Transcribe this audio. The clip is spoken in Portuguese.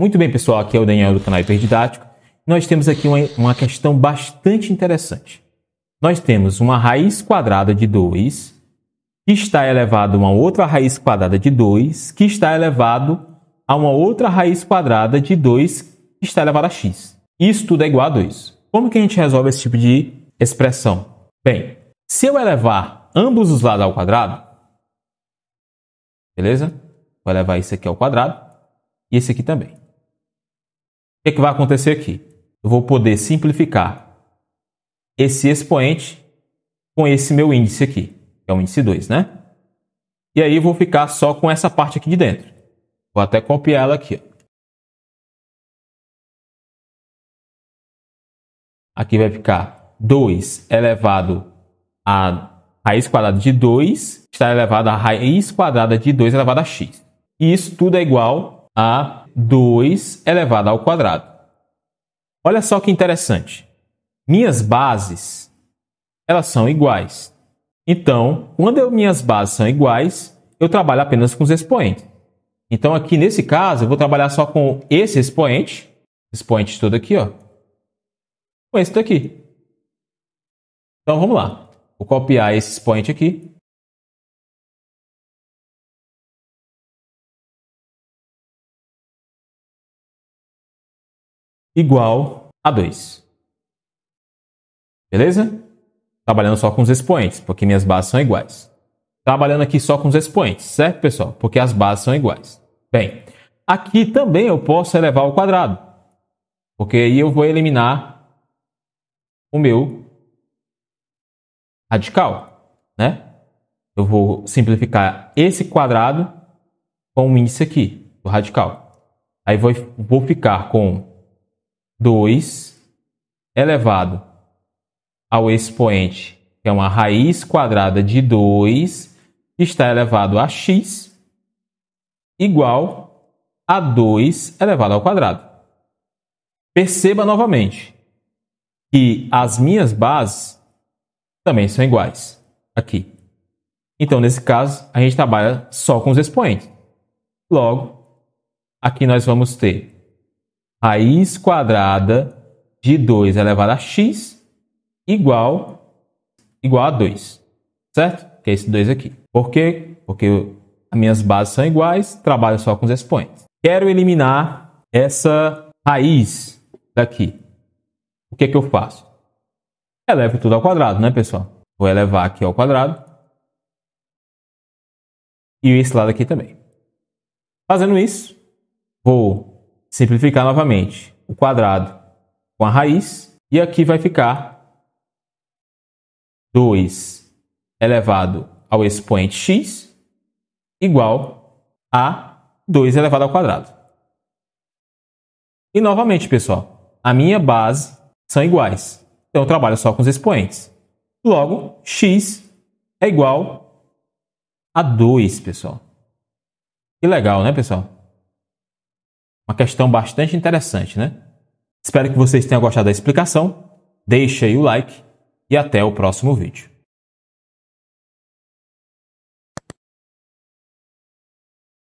Muito bem, pessoal, aqui é o Daniel do canal Hiperdidático. Nós temos aqui uma, uma questão bastante interessante. Nós temos uma raiz quadrada de 2 que está elevado a uma outra raiz quadrada de 2 que está elevado a uma outra raiz quadrada de 2 que está elevado a x. Isso tudo é igual a 2. Como que a gente resolve esse tipo de expressão? Bem, se eu elevar ambos os lados ao quadrado, beleza? Vou levar isso aqui ao quadrado e esse aqui também. O que, é que vai acontecer aqui? Eu vou poder simplificar esse expoente com esse meu índice aqui, que é o índice 2, né? E aí vou ficar só com essa parte aqui de dentro. Vou até copiar ela aqui. Ó. Aqui vai ficar 2 elevado a raiz quadrada de 2 está elevado a raiz quadrada de 2 elevado a x. E isso tudo é igual a 2 elevado ao quadrado. Olha só que interessante. Minhas bases, elas são iguais. Então, quando eu, minhas bases são iguais, eu trabalho apenas com os expoentes. Então, aqui nesse caso, eu vou trabalhar só com esse expoente, expoente todo aqui, ó, com esse daqui. Então, vamos lá. Vou copiar esse expoente aqui igual a 2. Beleza? Trabalhando só com os expoentes, porque minhas bases são iguais. Trabalhando aqui só com os expoentes, certo, pessoal? Porque as bases são iguais. Bem, aqui também eu posso elevar ao quadrado, porque aí eu vou eliminar o meu radical, né? Eu vou simplificar esse quadrado com o índice aqui, do radical. Aí vou, vou ficar com 2 elevado ao expoente, que é uma raiz quadrada de 2, está elevado a x, igual a 2 elevado ao quadrado. Perceba novamente que as minhas bases também são iguais aqui. Então, nesse caso, a gente trabalha só com os expoentes. Logo, aqui nós vamos ter raiz quadrada de 2 elevado a x igual, igual a 2, certo? Que é esse 2 aqui. Por quê? Porque as minhas bases são iguais, trabalho só com os expoentes. Quero eliminar essa raiz daqui. O que, é que eu faço? Elevo tudo ao quadrado, né, pessoal? Vou elevar aqui ao quadrado. E esse lado aqui também. Fazendo isso, vou simplificar novamente o quadrado com a raiz, e aqui vai ficar 2 elevado ao expoente x igual a 2 elevado ao quadrado. E novamente, pessoal, a minha base são iguais, então eu trabalho só com os expoentes. Logo, x é igual a 2, pessoal. Que legal, né, pessoal? Uma questão bastante interessante, né? Espero que vocês tenham gostado da explicação. Deixe aí o like e até o próximo vídeo.